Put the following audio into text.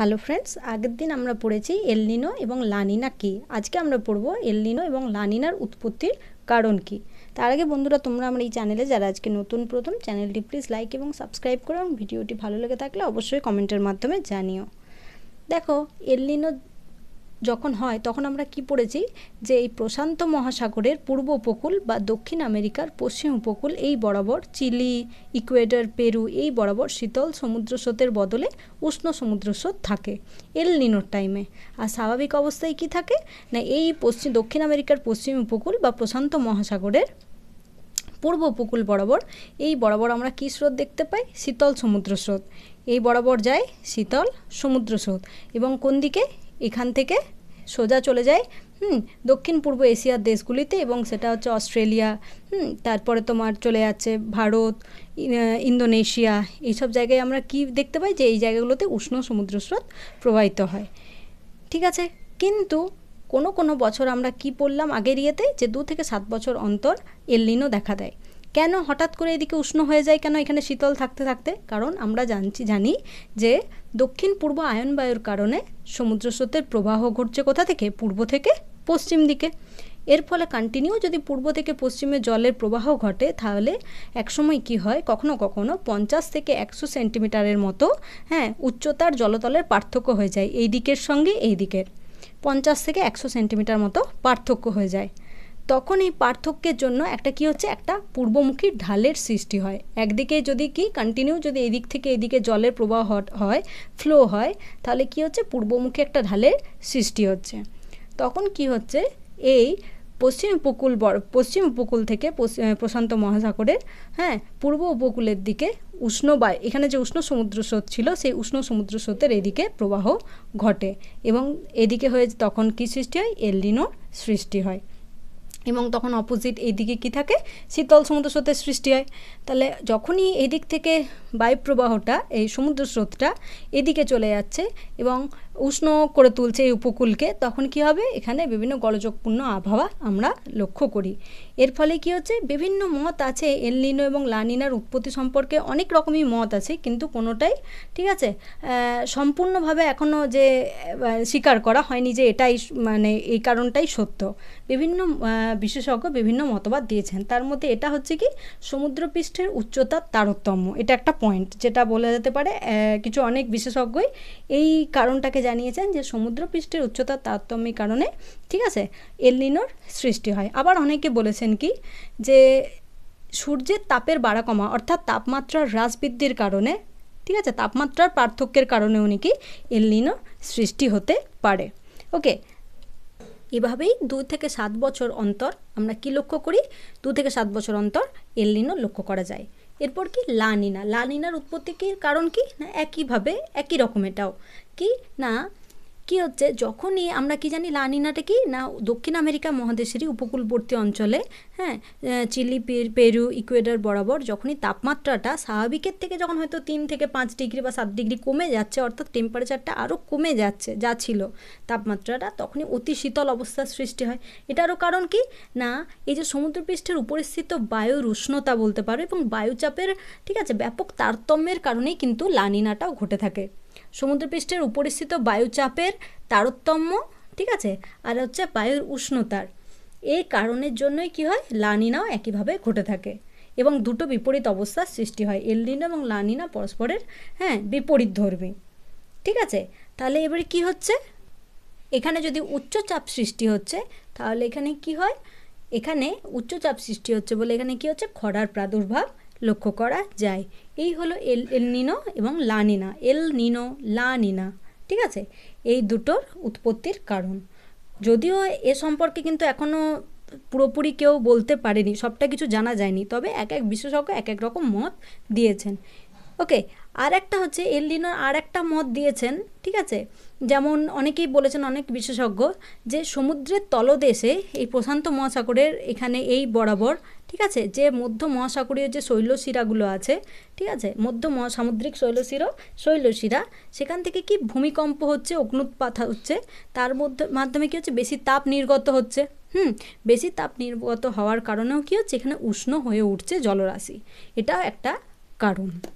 hello friends আগের দিন আমরা পড়েছি এলনিনো এবং লানিনা কি আজকে আমরা পড়ব এলনিনো এবং লানিনার উৎপত্তির কারণ কি তার আগে বন্ধুরা তোমরা আমার এই চ্যানেলে যারা আজকে নতুন প্রথম চ্যানেলটি প্লিজ লাইক এবং সাবস্ক্রাইব করো এবং ভিডিওটি ভালো লেগে থাকলে অবশ্যই কমেন্টের মাধ্যমে জানিও দেখো এলনিনো যখন হয় তখন আমরা কি পড়েছি যে এই প্রশান্ত মহাসাগরের পূর্ব উপকূল বা দক্ষিণ আমেরিকার পশ্চিম উপকূল এই বরাবর চিলি ইকুয়েডার পেরু এই বরাবর শীতল সমুদ্র স্রোতের বদলে উষ্ণ সমুদ্র স্রোত থাকে এল নিনোর টাইমে আর স্বাভাবিক অবস্থায় কি থাকে না এই পশ্চিম দক্ষিণ আমেরিকার পশ্চিম উপকূল বা প্রশান্ত মহাসাগরের পূর্ব উপকূল বরাবর এই বরাবর আমরা কী স্রোত দেখতে পাই শীতল সমুদ্র স্রোত এই বরাবর যায় শীতল সমুদ্র স্রোত এবং কোন দিকে এখান থেকে সোজা চলে যায় হুম দক্ষিণ পূর্ব এশিয়ার দেশগুলিতে এবং সেটা হচ্ছে অস্ট্রেলিয়া হুম তারপরে তোমার চলে যাচ্ছে ভারত ইন্দোনেশিয়া এইসব জায়গায় আমরা কি দেখতে পাই যে এই জায়গাগুলোতে উষ্ণ সমুদ্র স্রোত প্রবাহিত হয় ঠিক আছে কিন্তু কোনো কোনো বছর আমরা কি পড়লাম আগের ইয়েতে যে দু থেকে সাত বছর অন্তর এলিনও দেখা দেয় কেন হঠাৎ করে এদিকে উষ্ণ হয়ে যায় কেন এখানে শীতল থাকতে থাকতে কারণ আমরা জানছি জানি যে দক্ষিণ পূর্ব আয়ন বায়ুর কারণে সমুদ্র স্রোতের প্রবাহ ঘটছে কোথা থেকে পূর্ব থেকে পশ্চিম দিকে এর ফলে কন্টিনিউ যদি পূর্ব থেকে পশ্চিমে জলের প্রবাহ ঘটে তাহলে একসময় কি হয় কখনো কখনো পঞ্চাশ থেকে একশো সেন্টিমিটারের মতো হ্যাঁ উচ্চতার জলতলের পার্থক্য হয়ে যায় এই দিকের সঙ্গে এই দিকের পঞ্চাশ থেকে একশো সেন্টিমিটার মতো পার্থক্য হয়ে যায় তখন এই পার্থক্যের জন্য একটা কি হচ্ছে একটা পূর্বমুখী ঢালের সৃষ্টি হয় একদিকে যদি কি কন্টিনিউ যদি এদিক থেকে এদিকে জলের প্রবাহ হয় ফ্লো হয় তাহলে কি হচ্ছে পূর্বমুখী একটা ঢালের সৃষ্টি হচ্ছে তখন কি হচ্ছে এই পশ্চিম উপকূল পশ্চিম উপকূল থেকে প্রশান্ত মহাসাগরের হ্যাঁ পূর্ব উপকূলের দিকে উষ্ণ বায়ু এখানে যে উষ্ণ সমুদ্র স্রোত ছিল সেই উষ্ণ সমুদ্র স্রোতের এদিকে প্রবাহ ঘটে এবং এদিকে হয়ে তখন কি সৃষ্টি হয় এলডিনোর সৃষ্টি হয় এবং তখন অপোজিট এই দিকে কী থাকে শীতল সমুদ্র স্রোতের সৃষ্টি হয় তাহলে যখনই এদিক থেকে বায়ুপ্রবাহটা এই সমুদ্র স্রোতটা এদিকে চলে যাচ্ছে এবং উষ্ণ করে তুলছে এই উপকূলকে তখন কি হবে এখানে বিভিন্ন গলযোগপূর্ণ আবহাওয়া আমরা লক্ষ্য করি এর ফলে কি হচ্ছে বিভিন্ন মত আছে এলনিনো এবং লানিনার উৎপত্তি সম্পর্কে অনেক রকমই মত আছে কিন্তু কোনোটাই ঠিক আছে সম্পূর্ণভাবে এখনও যে স্বীকার করা হয়নি যে এটাই মানে এই কারণটাই সত্য বিভিন্ন বিশেষজ্ঞ বিভিন্ন মতবাদ দিয়েছেন তার মধ্যে এটা হচ্ছে কি সমুদ্রপৃষ্ঠের উচ্চতার তারতম্য এটা একটা পয়েন্ট যেটা বলা যেতে পারে কিছু অনেক বিশেষজ্ঞই এই কারণটাকে জানিয়েছেন যে সমুদ্রপৃষ্ঠের উচ্চতার তারতম্যের কারণে ঠিক আছে এলনিনোর সৃষ্টি হয় আবার অনেকে বলেছেন কি যে সূর্যের তাপের বাড়া কমা অর্থাৎ তাপমাত্রার হ্রাস বৃদ্ধির কারণে ঠিক আছে তাপমাত্রার পার্থক্যের কারণে উনি কি এলনিনো সৃষ্টি হতে পারে ওকে এভাবেই দুই থেকে সাত বছর অন্তর আমরা কি লক্ষ্য করি দু থেকে সাত বছর অন্তর এলনিনো লক্ষ্য করা যায় এরপর কি লানিনা লানিনার উৎপত্তি কি কারণ কি না একইভাবে একই রকম এটাও কি না কি হচ্ছে যখনই আমরা কি জানি লানিনাটা কি না দক্ষিণ আমেরিকা মহাদেশেরই উপকূলবর্তী অঞ্চলে হ্যাঁ চিলি পেরু ইকুয়েডার বরাবর যখনই তাপমাত্রাটা স্বাভাবিকের থেকে যখন হয়তো তিন থেকে পাঁচ ডিগ্রি বা সাত ডিগ্রি কমে যাচ্ছে অর্থাৎ টেম্পারেচারটা আরও কমে যাচ্ছে যা ছিল তাপমাত্রাটা তখনই অতি শীতল অবস্থার সৃষ্টি হয় এটারও কারণ কি না এই যে সমুদ্রপৃষ্ঠের উপরিস্থিত বায়ুর উষ্ণতা বলতে পারো এবং বায়ুচাপের ঠিক আছে ব্যাপক তারতম্যের কারণেই কিন্তু লানিনাটাও ঘটে থাকে সমুদ্রপৃষ্ঠের উপরিস্থিত বায়ুচাপের তারতম্য ঠিক আছে আর হচ্ছে বায়ুর উষ্ণতার এই কারণের জন্যই কী হয় লানিনাও একইভাবে ঘটে থাকে এবং দুটো বিপরীত অবস্থার সৃষ্টি হয় এলদিন এবং লানিনা পরস্পরের হ্যাঁ বিপরীত ধর্মী ঠিক আছে তাহলে এবারে কি হচ্ছে এখানে যদি উচ্চচাপ সৃষ্টি হচ্ছে তাহলে এখানে কি হয় এখানে উচ্চচাপ সৃষ্টি হচ্ছে বলে এখানে কি হচ্ছে খরার প্রাদুর্ভাব লক্ষ্য করা যায় এই হলো এল এল নিনো এবং লানিনা এল নিনো লানিনা ঠিক আছে এই দুটোর উৎপত্তির কারণ যদিও এ সম্পর্কে কিন্তু এখনও পুরোপুরি কেউ বলতে পারেনি সবটা কিছু জানা যায়নি তবে এক এক বিশেষজ্ঞ এক এক রকম মত দিয়েছেন ওকে আর একটা হচ্ছে এলডিনোর আর একটা মত দিয়েছেন ঠিক আছে যেমন অনেকেই বলেছেন অনেক বিশেষজ্ঞ যে সমুদ্রের তলদেশে এই প্রশান্ত মহাসাগরের এখানে এই বরাবর ঠিক আছে যে মধ্য মহাসাগরীয় যে শৈলশিরাগুলো আছে ঠিক আছে মধ্য মহা সামুদ্রিক শৈলশির শৈলশিরা সেখান থেকে কি ভূমিকম্প হচ্ছে অগ্নুৎপাত হচ্ছে তার মধ্যে মাধ্যমে কী হচ্ছে বেশি তাপ নির্গত হচ্ছে হুম বেশি তাপ নির্গত হওয়ার কারণেও কী হচ্ছে এখানে উষ্ণ হয়ে উঠছে জলরাশি এটাও একটা কারণ